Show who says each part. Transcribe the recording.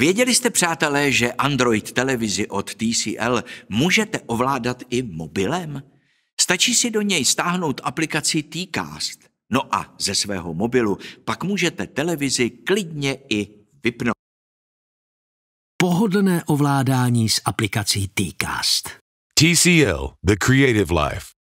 Speaker 1: Věděli jste, přátelé, že Android televizi od TCL můžete ovládat i mobilem? Stačí si do něj stáhnout aplikaci T-Cast. No a ze svého mobilu pak můžete televizi klidně i vypnout.
Speaker 2: Pohodlné ovládání s aplikací T-Cast.
Speaker 3: TCL, The Creative Life.